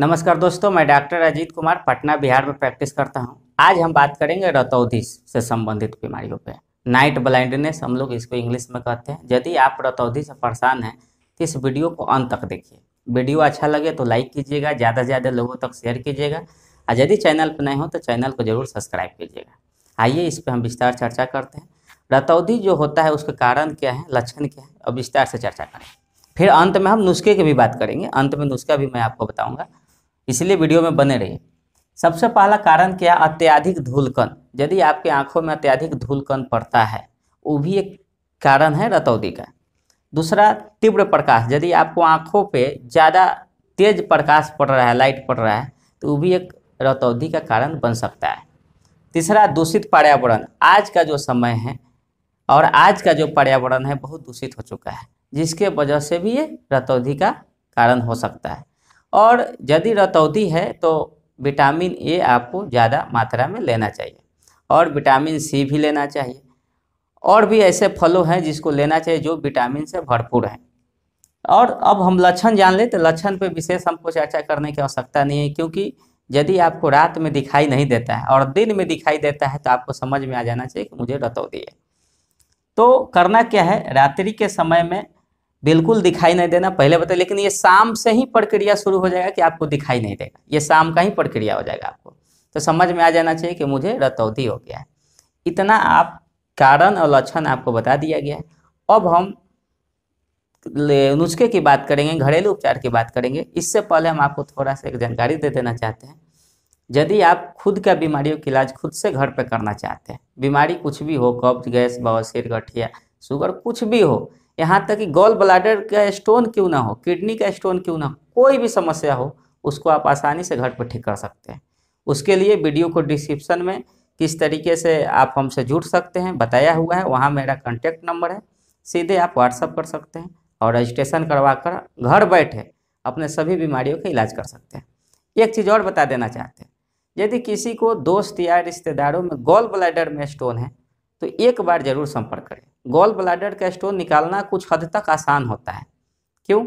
नमस्कार दोस्तों मैं डॉक्टर अजीत कुमार पटना बिहार में प्रैक्टिस करता हूं। आज हम बात करेंगे रतौधिस से संबंधित बीमारियों पे नाइट ब्लाइंडनेस हम लोग इसको इंग्लिश में कहते हैं यदि आप रतौधि से परेशान हैं तो इस वीडियो को अंत तक देखिए वीडियो अच्छा लगे तो लाइक कीजिएगा ज़्यादा से ज़्यादा लोगों तक शेयर कीजिएगा और यदि चैनल पर नए हो तो चैनल को जरूर सब्सक्राइब कीजिएगा आइए इस पर हम विस्तार चर्चा करते हैं रतौधि जो होता है उसके कारण क्या है लक्षण क्या है और विस्तार से चर्चा करें फिर अंत में हम नुस्खे की भी बात करेंगे अंत में नुस्खा भी मैं आपको बताऊंगा इसलिए वीडियो में बने रहिए सबसे पहला कारण क्या अत्याधिक धूलकन यदि आपके आंखों में अत्याधिक धूलकन पड़ता है वो भी एक कारण है रतौदी का दूसरा तीव्र प्रकाश यदि आपको आंखों पे ज़्यादा तेज प्रकाश पड़ रहा है लाइट पड़ रहा है तो वो भी एक रतौदी का कारण बन सकता है तीसरा दूषित पर्यावरण आज का जो समय है और आज का जो पर्यावरण है बहुत दूषित हो चुका है जिसके वजह से भी ये रतौदी का कारण हो सकता है और यदि रतौती है तो विटामिन ए आपको ज़्यादा मात्रा में लेना चाहिए और विटामिन सी भी लेना चाहिए और भी ऐसे फलों हैं जिसको लेना चाहिए जो विटामिन से भरपूर हैं और अब हम लक्षण जान लें तो लक्षण पे विशेष हमको चर्चा करने की आवश्यकता नहीं है क्योंकि यदि आपको रात में दिखाई नहीं देता है और दिन में दिखाई देता है तो आपको समझ में आ जाना चाहिए कि मुझे रतौदी है तो करना क्या है रात्रि के समय में बिल्कुल दिखाई नहीं देना पहले बताए लेकिन ये शाम से ही प्रक्रिया शुरू हो जाएगा कि आपको दिखाई नहीं देगा ये शाम का ही प्रक्रिया हो जाएगा आपको तो समझ में आ जाना चाहिए कि मुझे रतौधी हो गया है इतना आप कारण और लक्षण आपको बता दिया गया है अब हम नुस्खे की बात करेंगे घरेलू उपचार की बात करेंगे इससे पहले हम आपको थोड़ा सा एक जानकारी दे देना चाहते हैं यदि आप खुद का बीमारियों का इलाज खुद से घर पर करना चाहते हैं बीमारी कुछ भी हो कब्ज गैस बवासीर गठिया शुगर कुछ भी हो यहाँ तक कि गोल ब्लाडर का स्टोन क्यों ना हो किडनी का स्टोन क्यों ना हो कोई भी समस्या हो उसको आप आसानी से घर पर ठीक कर सकते हैं उसके लिए वीडियो को डिस्क्रिप्सन में किस तरीके से आप हमसे जुड़ सकते हैं बताया हुआ है वहाँ मेरा कॉन्टैक्ट नंबर है सीधे आप व्हाट्सअप कर सकते हैं और रजिस्ट्रेशन करवा कर घर बैठे अपने सभी बीमारियों का इलाज कर सकते हैं एक चीज़ और बता देना चाहते हैं यदि किसी को दोस्त या रिश्तेदारों में गोल ब्लैडर में स्टोन है तो एक बार ज़रूर संपर्क करें गोल ब्लाडर का स्टोन निकालना कुछ हद तक आसान होता है क्यों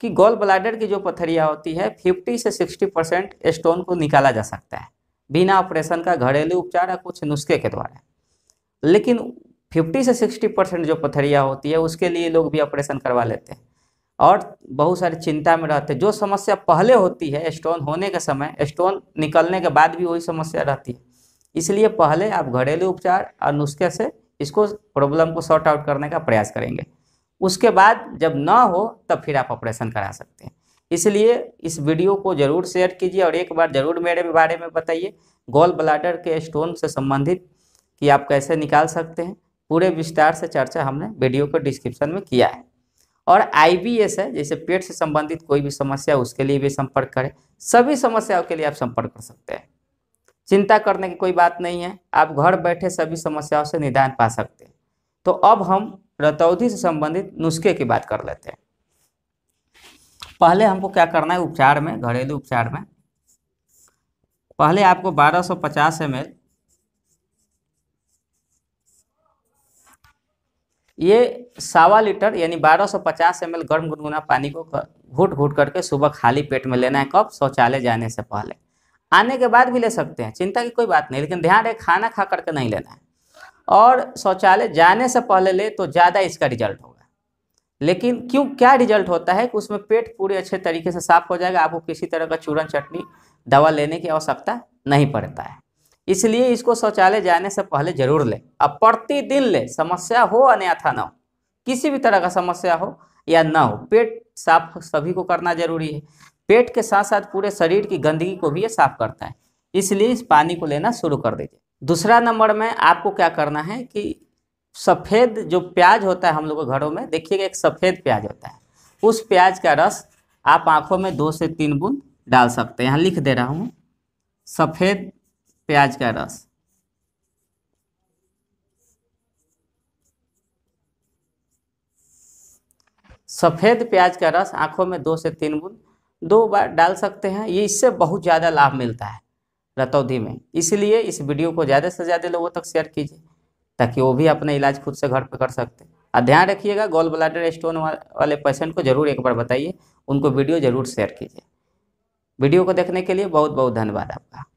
कि गोल ब्लाडर की जो पथरिया होती है 50 से 60 परसेंट स्टोन को निकाला जा सकता है बिना ऑपरेशन का घरेलू उपचार या कुछ नुस्खे के द्वारा लेकिन 50 से 60 परसेंट जो पथरिया होती है उसके लिए लोग भी ऑपरेशन करवा लेते हैं और बहुत सारी चिंता में रहते हैं जो समस्या पहले होती है स्टोन होने के समय स्टोन निकलने के बाद भी वही समस्या रहती है इसलिए पहले आप घरेलू उपचार और नुस्खे से इसको प्रॉब्लम को सॉर्ट आउट करने का प्रयास करेंगे उसके बाद जब ना हो तब फिर आप ऑपरेशन करा सकते हैं इसलिए इस वीडियो को जरूर शेयर कीजिए और एक बार जरूर मेरे बारे में बताइए गोल ब्लाडर के स्टोन से संबंधित कि आप कैसे निकाल सकते हैं पूरे विस्तार से चर्चा हमने वीडियो को डिस्क्रिप्शन में किया है और आईबीएस है जैसे पेट से संबंधित कोई भी समस्या उसके लिए भी संपर्क करें सभी समस्याओं के लिए आप संपर्क कर सकते हैं चिंता करने की कोई बात नहीं है आप घर बैठे सभी समस्याओं से निदान पा सकते हैं तो अब हम रतौधि से संबंधित नुस्खे की बात कर लेते हैं पहले हमको क्या करना है उपचार में घरेलू उपचार में पहले आपको 1250 सौ पचास एम एल ये सावा लीटर यानी 1250 सौ पचास एम गर्म गुनगुना पानी को घुट घुट करके सुबह खाली पेट में लेना है कब शौचालय जाने से पहले आने के बाद भी ले सकते हैं चिंता की कोई बात नहीं लेकिन ध्यान रहे खाना खा करके नहीं लेना है और शौचालय जाने से पहले ले तो ज़्यादा इसका रिजल्ट होगा लेकिन क्यों क्या रिजल्ट होता है कि उसमें पेट पूरे अच्छे तरीके से साफ हो जाएगा आपको किसी तरह का चूरन चटनी दवा लेने की आवश्यकता नहीं पड़ता है इसलिए इसको शौचालय जाने से पहले जरूर लें अब प्रतिदिन ले समस्या हो अन्यथा ना हो किसी भी तरह का समस्या हो या ना हो पेट साफ सभी को करना जरूरी है पेट के साथ साथ पूरे शरीर की गंदगी को भी ये साफ करता है इसलिए इस पानी को लेना शुरू कर दीजिए दूसरा नंबर में आपको क्या करना है कि सफ़ेद जो प्याज होता है हम लोग घरों में देखिएगा एक सफ़ेद प्याज होता है उस प्याज का रस आप आँखों में दो से तीन बूंद डाल सकते हैं यहाँ लिख दे रहा हूँ सफ़ेद प्याज का रस सफ़ेद प्याज का रस आँखों में दो से तीन बूंद दो बार डाल सकते हैं ये इससे बहुत ज़्यादा लाभ मिलता है रतौधी में इसलिए इस वीडियो को ज़्यादा से ज़्यादा लोगों तक शेयर कीजिए ताकि वो भी अपना इलाज खुद से घर पर कर सकते और ध्यान रखिएगा गोल ब्लाडर स्टोन वाले पेशेंट को ज़रूर एक बार बताइए उनको वीडियो ज़रूर शेयर कीजिए वीडियो को देखने के लिए बहुत बहुत धन्यवाद आपका